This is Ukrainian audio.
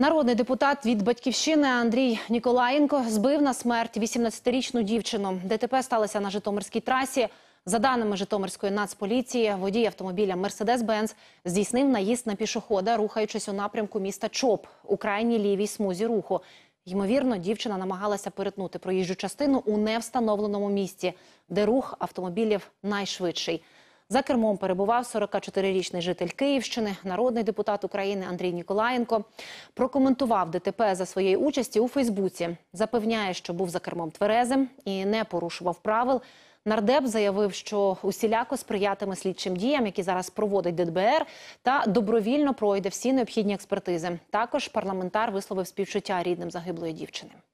Народний депутат від батьківщини Андрій Ніколаєнко збив на смерть 18-річну дівчину. ДТП сталося на Житомирській трасі. За даними Житомирської нацполіції, водій автомобіля Мерседес-Бенц здійснив наїзд на пішохода, рухаючись у напрямку міста Чоп у крайній лівій смузі руху. Ймовірно, дівчина намагалася перетнути проїжджу частину у невстановленому місці, де рух автомобілів найшвидший. За кермом перебував 44-річний житель Київщини, народний депутат України Андрій Ніколаєнко. Прокоментував ДТП за своєї участі у Фейсбуці. Запевняє, що був за кермом Тверезим і не порушував правил. Нардеп заявив, що усіляко сприятиме слідчим діям, які зараз проводить ДБР, та добровільно пройде всі необхідні експертизи. Також парламентар висловив співчуття рідним загиблої дівчини.